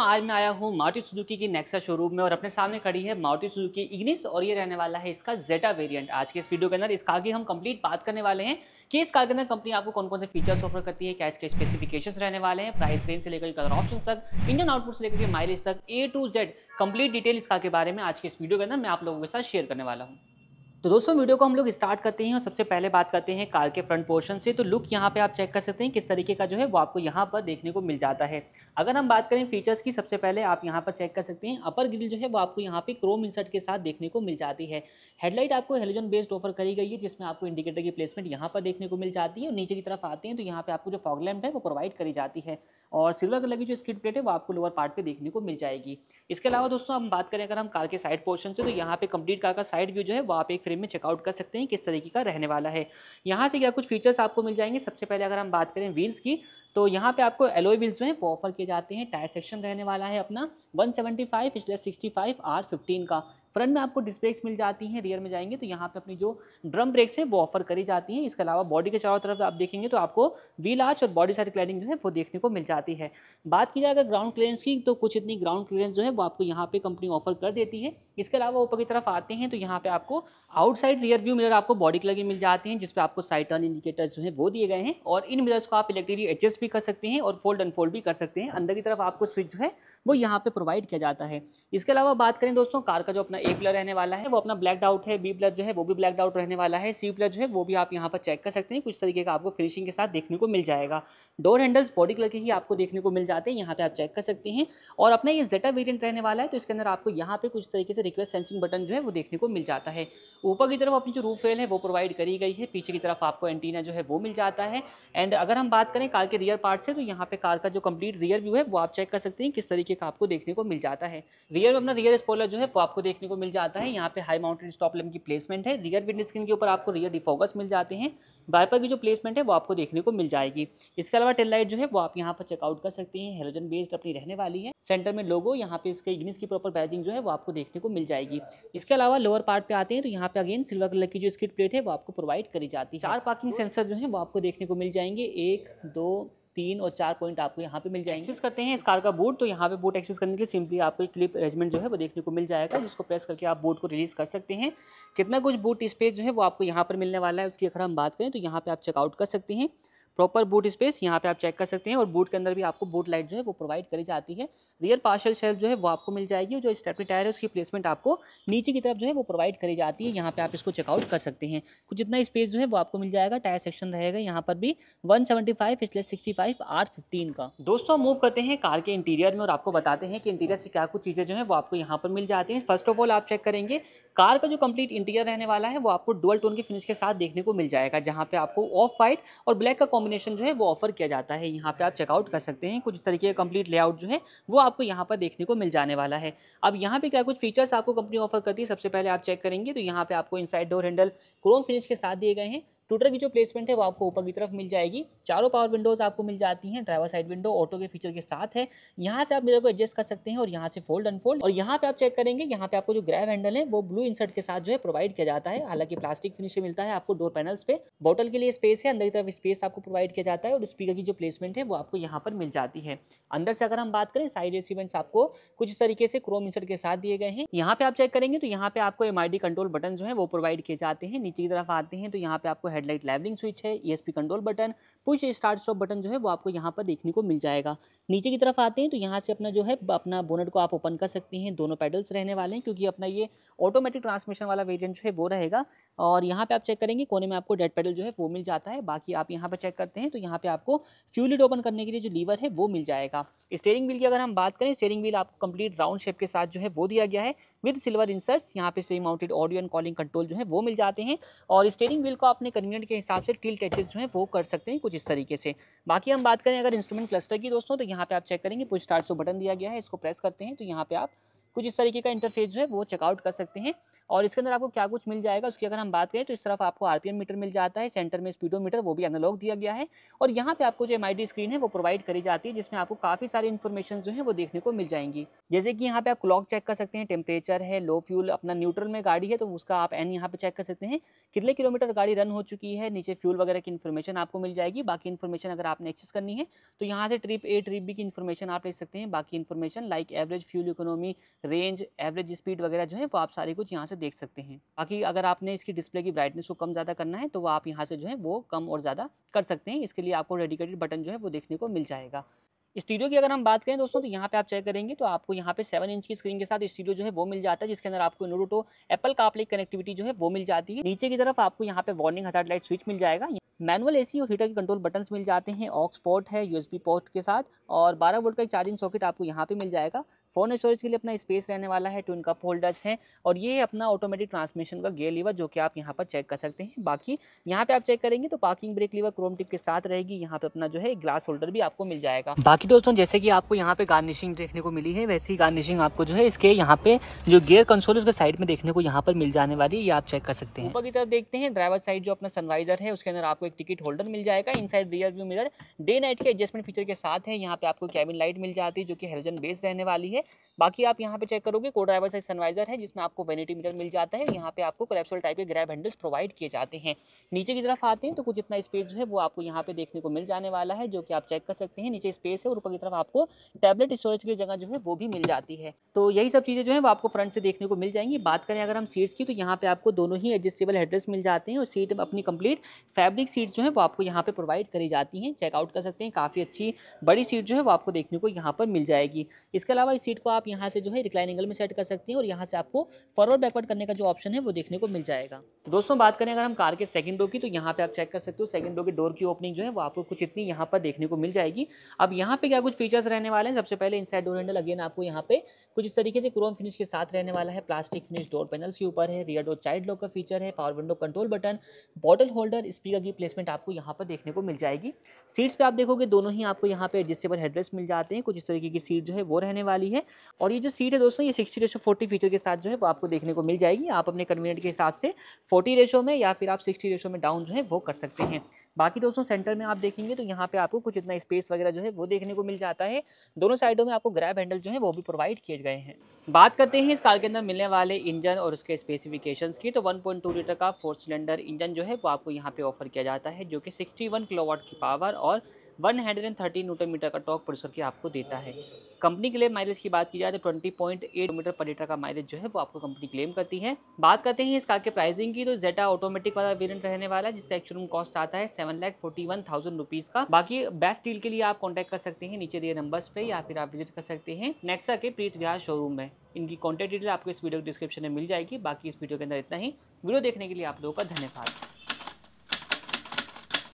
आज मैं आया हूँ मारुति सुजुकी की नेक्सा शोरूम में और अपने सामने खड़ी है मारुति सुजुकी इग्निस और ये रहने वाला है इसका जेटा वेरिएंट आज के इस वीडियो के अंदर इस कार की हम कंप्लीट बात करने वाले हैं कि इस कार के अंदर कंपनी आपको कौन कौन से फीचर्स ऑफर करती है क्या इसके स्पेसिफिकेशंस रहने वाले हैं प्राइस रेंज से लेकर कलर ऑप्शन तक इंजन आउटपुट से लेकर के माइलेज तक A to Z complete detail इस कार के बारे में आज के इस वीडियो के अंदर मैं आप लोगों के साथ शेयर करने वाला हूँ तो दोस्तों वीडियो को हम लोग स्टार्ट करते हैं और सबसे पहले बात करते हैं कार के फ्रंट पोर्शन से तो लुक यहाँ पे आप चेक कर सकते हैं किस तरीके का जो है वो आपको यहाँ पर देखने को मिल जाता है अगर हम बात करें फीचर्स की सबसे पहले आप यहाँ पर चेक कर सकते हैं अपर ग्रिल जो है वो आपको यहाँ पे क्रोम इंसर्ट के साथ देखने को मिल जाती है हेडलाइट आपको हेलोजन बेस्ड ऑफर करी गई है जिसमें आपको इंडिकेटर की प्लेसमेंट यहाँ पर देखने को मिल जाती है और नीचे की तरफ आते हैं तो यहाँ पर आपको जो फॉग लैम्प है वो प्रोवाइड करी जाती है और सिल्वर कलर की जो स्किट प्लेट है वो आपको लोअर पार्ट पर देखने को मिल जाएगी इसके अलावा दोस्तों हम बात करें अगर हम कार के साइड पोर्शन से तो यहाँ पे कंप्लीट कार का साइड व्यू जो है वो आप एक करीब में चेकआउट कर सकते हैं किस तरीके का रहने वाला है यहाँ से क्या कुछ फीचर्स आपको मिल जाएंगे सबसे पहले अगर हम बात करें व्हील्स की तो यहाँ पे आपको एलोई व्हील्स जो है वो ऑफर किए जाते हैं टायर सेक्शन रहने वाला है अपना 175 सेवेंटी फाइव पिछले सिक्सटी फाइव का फ्रंट में आपको डिस्क ब्रेक्स मिल जाती हैं रियर में जाएंगे तो यहाँ पे अपनी जो ड्रम ब्रेक्स हैं वो ऑफर करी जाती हैं इसके अलावा बॉडी के चारों तरफ आप देखेंगे तो आपको व्हील आर्च और बॉडी साइड क्लाइडिंग जो है वो देखने को मिल जाती है बात की जाए अगर ग्राउंड क्लियरेंस की तो कुछ इतनी ग्राउंड क्लियरेंस जो है वो आपको यहाँ पे कंपनी ऑफर कर देती है इसके अलावा ऊपर की तरफ आते हैं तो यहाँ पे आपको आउटसाइड रियर व्यू मिरर आपको बॉडी के लगे मिल जाते हैं जिसपे आपको साइड टर्न इंडिकेटर्स जो है वो दिए गए हैं और इन मिरर्स को आप इलेक्ट्रिकली एडजस्ट भी कर सकते हैं और फोल्ड अनफोल्ड भी कर सकते हैं अंदर की तरफ आपको स्विच जो है वो यहाँ पे प्रोवाइड किया जाता है इसके अलावा बात करें दोस्तों कार का जो अपना ए ब्लर रहने वाला है वो अपना ब्लैक आउट है बी ब्लर जो है वो भी ब्लैक आउट रहने वाला है सी ब्लर जो है वो भी आप यहाँ पर चेक कर सकते हैं कुछ तरीके का आपको फिनिशिंग के साथ देखने को मिल जाएगा डोर हैंडल्स बॉडी कलर के ही आपको देखने को मिल जाते हैं यहाँ पे आप चेक कर सकते हैं और अपना ये जेटा वेरियंट रहने वाला है तो इसके अंदर आपको यहाँ पे कुछ तरीके से रिक्वेस्ट सेंसिंग बटन जो है वो देखने को मिल जाता है ऊपर की तरफ अपनी जो रूफ रेल है वो प्रोवाइड करी गई है पीछे की तरफ आपको एंटीना जो है वो मिल जाता है एंड अगर हम बात करें कार के रियर पार्ट से तो यहाँ पे कार का जो कंप्लीट रियर व्यू है वो आप चेक कर सकते हैं किस तरीके का आपको देखने को मिल जाता है रियर अपना रियर स्पॉलर जो है वो आपको देखने को को मिल जाता है यहाँ पे हाई माउंटेड स्टॉप लेम की प्लेसमेंट है रियर विंड स्क्रीन के ऊपर आपको रियर डिफोकस मिल जाते हैं वाइपर की जो प्लेसमेंट है वो आपको देखने को मिल जाएगी इसके अलावा टेल लाइट जो है वो आप यहाँ पर चेकआउट कर सकते हैं हेलोजन बेस्ड अपनी रहने वाली है सेंटर में लोगो यहाँ पे इसके इग्निस की प्रॉपर बैजिंग जो है वो आपको देखने को मिल जाएगी इसके अलावा लोअर पार्ट पे आते हैं तो यहाँ पे अगेन सिल्वर कलर की जो स्किट प्लेट है वो आपको प्रोवाइड करी जाती है चार पार्किंग सेंसर जो है वो आपको देखने को मिल जाएंगे एक दो तीन और चार पॉइंट आपको यहाँ पे मिल जाएंगे एक्सेस करते हैं इस कार का बोर्ड तो यहाँ पे बोर्ड एक्सेस करने के लिए सिंपली आपको एक क्लिप अरेंजमेंट जो है वो देखने को मिल जाएगा जिसको प्रेस करके आप बोर्ड को रिलीज़ कर सकते हैं कितना कुछ बोर्ड स्पेस जो है वो आपको यहाँ पर मिलने वाला है उसकी अगर हम बात करें तो यहाँ पर आप चेकआउट कर सकते हैं प्रॉपर बूट स्पेस यहाँ पे आप चेक कर सकते हैं और बूट के अंदर भी आपको बूट लाइट जो है वो प्रोवाइड करी जाती है रियर पार्शल शेल्फ जो है वो आपको मिल जाएगी जो स्टेपनी टायर है उसकी प्लेसमेंट आपको नीचे की तरफ जो है वो प्रोवाइड करी जाती है यहाँ पे आप इसको चेकआउट कर सकते हैं कुछ इतना स्पेस जो है वो आपको मिल जाएगा टायर सेक्शन रहेगा यहाँ पर भी वन सेवेंटी फाइव इसलिए सिक्सटी फाइव आर फिफ्टीन का दोस्तों मूव करते हैं कार के इंटीरियर में और आपको बताते हैं कि इंटीरियर से क्या कुछ चीज़ें जो है वो आपको यहाँ पर मिल जाती हैं फर्स्ट ऑफ ऑल आप चेक करेंगे कार का जो कंप्लीट इंटीरियर रहने वाला है वो आपको डुअल टोन की फिनिश के साथ देखने को मिल जाएगा जहाँ पे आपको ऑफ वाइट और ब्लैक का कॉम्बिनेशन जो है वो ऑफर किया जाता है यहाँ पे आप चेकआउट कर सकते हैं कुछ इस तरीके का कंप्लीट लेआउट जो है वो आपको यहाँ पर देखने को मिल जाने वाला है अब यहाँ पे क्या कुछ फीचर्स आपको कंपनी ऑफर करती है सबसे पहले आप चेक करेंगे तो यहाँ पे आपको inside door handle chrome finish के साथ दिए गए हैं ट्विटर की जो प्लेसमेंट है वो आपको ऊपर की तरफ मिल जाएगी चारों पावर विंडोज़ आपको मिल जाती हैं ड्राइवर साइड विंडो ऑटो के फीचर के साथ है यहाँ से आप मेरे को एडजस्ट कर सकते हैं और यहाँ से फोल्ड अनफोल्ड और यहाँ पे आप चेक करेंगे यहाँ पे आपको जो ग्रैब हैंडल है वो ब्लू इंसर्ट के साथ जो है प्रोवाइड किया जाता है हालांकि प्लास्टिक फिनिश मिलता है आपको डोर पैनल्स पे बॉटल के लिए स्पेस है अंदर की तरफ स्पेस आपको प्रोवाइड किया जाता है और स्पीकर की जो प्लेसमेंट है वो आपको यहाँ पर मिल जाती है अंदर से अगर हम बात करें साइड रेसिवेंट्स आपको कुछ इस तरीके से क्रोम इंसर्ट के साथ दिए गए हैं यहाँ पे आप चेक करेंगे तो यहाँ पे आपको एम कंट्रोल बटन जो है वो प्रोवाइड किए जाते हैं नीचे की तरफ आते हैं तो यहाँ पे आपको हेडलाइट लेवलिंग स्विच है ESP control button push start stop button जो है वो आपको यहाँ पर देखने को मिल जाएगा नीचे की तरफ आते हैं तो यहाँ से अपना जो है अपना बोनट को आप ओपन कर सकते हैं दोनों पेडल्स रहने वाले हैं क्योंकि अपना ये ऑटोमेटिक ट्रांसमिशन वाला वेरियंट जो है वो रहेगा और यहाँ पर आप चेक करेंगे कोने में आपको डेड पेडल जो है वो मिल जाता है बाकी आप यहाँ पर चेक करते हैं तो यहाँ पर आपको फ्यूलिड ओपन करने के लिए जो लीवर है वो मिल जाएगा स्टेयरिंग व्हील की अगर हम बात करें स्टेयरिंग व्हील आपको कंप्लीट राउंड शेप के साथ जो है वो दिया गया है विद सिल्वर इंसर्ट्स यहाँ पे steering mounted audio and calling control जो है वो मिल जाते हैं और स्टेयरिंग व्हील को आपने कन्वीनियंट के हिसाब से टील टचेज जो है वो कर सकते हैं कुछ इस तरीके से बाकी हम बात करें अगर इंस्ट्रूमेंट क्लस्टर की दोस्तों तो यहाँ पे आप चेक करेंगे पुश स्टार्ट सो बटन दिया गया है इसको प्रेस करते हैं तो यहाँ पे आप कुछ इस तरीके का इंटरफेस जो है वो चेकआउट कर सकते हैं और इसके अंदर आपको क्या कुछ मिल जाएगा उसकी अगर हम बात करें तो इस तरफ आपको आरपीएम मीटर मिल जाता है सेंटर में स्पीडोमीटर वो भी एनालॉग दिया गया है और यहाँ पे आपको जो एम स्क्रीन है वो प्रोवाइड करी जाती है जिसमें आपको काफ़ी सारी इन्फॉर्मेशन जो है वो देखने को मिल जाएंगी जैसे कि यहाँ पे आप क्लॉक चेक कर सकते हैं टेम्परेचर है लो फ्यूल अपना न्यूट्रल में गाड़ी है तो उसका आप एन यहाँ पे चेक कर सकते हैं कितने किलोमीटर गाड़ी रन हो चुकी है नीचे फ्यूल वगैरह की इन्फॉर्मेशन आपको मिल जाएगी बाकी इन्फॉर्मेशन अगर आपने एक्सेस करनी है तो यहाँ से ट्रिप ए ट्रिप बी की इन्फॉर्मेशन आप ले सकते हैं बाकी information like average fuel economy range average speed वगैरह जो है वो आप सारी कुछ यहाँ से से देख सकते हैं बाकी अगर आपने इसकी डिस्प्ले की ब्राइटनेस को कम ज़्यादा करना है तो वो आप यहाँ से जो है वो कम और ज़्यादा कर सकते हैं इसके लिए आपको डेडिकेटेड बटन जो है वो देखने को मिल जाएगा स्टीडियो की अगर हम बात करें दोस्तों तो यहाँ पे आप चेक करेंगे तो आपको यहाँ पे सेवन इंच की स्क्रीन के साथ स्टीडियो जो है वो मिल जाता है जिसके अंदर आपको नोटो एप्पल का आपलिक कनेक्टिविटी जो है वो मिल जाती है नीचे की तरफ आपको यहाँ पे वार्निंग हजार लाइट स्विच मिल जाएगा मैनुअल एसी और हीटर के कंट्रोल बटन्स मिल जाते हैं ऑक्स पोर्ट है यूएसबी पोर्ट के साथ और 12 वोल्ट का एक चार्जिंग सॉकेट आपको यहाँ पे मिल जाएगा फ़ोन स्टोरेज के लिए अपना स्पेस रहने वाला है ट्विन कप होल्डर्स हैं और ये अपना ऑटोमेटिक ट्रांसमिशन का गेयर लीवर जो कि आप यहाँ पर चेक कर सकते हैं बाकी यहाँ पे आप चेक करेंगे तो parking brake lever chrome tip के साथ रहेगी यहाँ पे अपना जो है ग्लास होल्डर भी आपको मिल जाएगा बाकी दोस्तों जैसे कि आपको यहाँ पे गार्निशिंग देखने को मिली है वैसे ही गार्निशिंग आपको जो है इसके यहाँ पे जो गेयर कंसोल उसके साइड में देखने को यहाँ पर मिल जाने वाली है ये आप चेक कर सकते हैं अभी तरफ देखते हैं ड्राइवर साइड जो अपना सनवाइजर है उसके अंदर आपको एक टिकट होल्डर मिल जाएगा inside rear view mirror day night के एडजस्टमेंट फीचर के साथ है यहाँ पे आपको कैबिन लाइट मिल जाती है जो कि हेलोजन बेस रहने वाली है बाकी आप यहाँ पे चेक करोगे को ड्राइवर साइड सनवाइजर है जिसमें आपको वेनिटी मीटर मिल जाता है यहाँ पे आपको कलेप्सल टाइप के ग्रैब हैंडल्स प्रोवाइड किए जाते हैं नीचे की तरफ आते हैं तो कुछ इतना स्पेस जो है वो आपको यहाँ पे देखने को मिल जाने वाला है जो कि आप चेक कर सकते हैं नीचे स्पेस है और ऊपर की तरफ आपको टैबलेट स्टोरेज की जगह जो है वो भी मिल जाती है तो यही सब चीज़ें जो है वो आपको फ्रंट से देखने को मिल जाएंगी बात करें अगर हम सीट्स की तो यहाँ पर आपको दोनों ही एडजस्टेबल हेडरेस्ट मिल जाते हैं और सीट अपनी कंप्लीट फैब्रिक सीट जो है वो आपको यहाँ पर प्रोवाइड करी जाती हैं चेकआउट कर सकते हैं काफ़ी अच्छी बड़ी सीट जो है वो आपको देखने को यहाँ पर मिल जाएगी इसके अलावा इस सीट को आप यहाँ से जो है रिक्लाइन एंगल में सेट कर सकते हैं और यहाँ से आपको फॉरवर्ड बैकवर्ड करने का जो ऑप्शन है वो देखने को मिल जाएगा तो दोस्तों बात करें अगर हम कार के सेकंड डो की तो यहाँ पे आप चेक कर सकते हो सेकंड डो के डोर की ओपनिंग जो है वो आपको कुछ इतनी यहाँ पर देखने को मिल जाएगी अब यहाँ पे क्या कुछ फीचर्स रहने वाले हैं सबसे पहले इनसाइड डोर हैंडल अगेन आपको यहाँ पे कुछ इस तरीके से क्रोम फिनिश के साथ रहने वाला है प्लास्टिक फिनिश डोर पैनल्स के ऊपर है रियर डोर चाइल्ड लॉक का फीचर है power window control button bottle holder speaker की प्लेसमेंट आपको यहाँ पर देखने को मिल जाएगी सीट्स पर आप देखोगे दोनों ही आपको यहाँ पे एडजस्टेबल हेडरेस्ट मिल जाते हैं कुछ इस तरीके की सीट जो है वो रहने वाली है और ये जो सीट है दोस्तों ये सिक्सटी रेशो फोर्टी फीचर के साथ जो है वो आपको देखने को मिल जाएगी आप अपने कन्वीनियंट के हिसाब से फोर्टी रेशो में या फिर आप सिक्सटी रेशो में डाउन जो है वो कर सकते हैं बाकी दोस्तों सेंटर में आप देखेंगे तो यहाँ पे आपको कुछ इतना स्पेस वगैरह जो है वो देखने को मिल जाता है दोनों साइडों में आपको ग्रैब हैंडल जो है वो भी प्रोवाइड किए गए हैं बात करते हैं इस कार के अंदर मिलने वाले इंजन और उसके स्पेसिफिकेशन की तो 1.2 लीटर का फोर सिलेंडर इंजन जो है वो आपको यहाँ पे ऑफर किया जाता है जो कि 61 किलोवाट की पावर और one hundred thirty newton metre का टॉक प्रोड्यूसर की आपको देता है कंपनी क्लेम माइलेज की बात की जाए तो twenty point eight metre per litre का माइलेज जो है वो आपको कंपनी क्लेम करती है बात करते हैं इस कार के प्राइसिंग की तो जेटा ऑटोमेटिक वाला वेरियंट रहने वाला है जिसका एक्चुअल कॉस्ट आता है seven lakh forty one thousand rupees का बाकी बेस्ट डील के लिए आप कॉन्टैक्ट कर सकते हैं नीचे दिए नंबर पे या फिर आप विजिट कर सकते हैं नेक्सा के प्रीत विहार शोरूम में इनकी कॉन्टैक्ट डिटेल आपको इस वीडियो के डिस्क्रिप्शन में मिल जाएगी बाकी इस वीडियो के अंदर इतना ही वीडियो देखने के लिए आप लोगों का धन्यवाद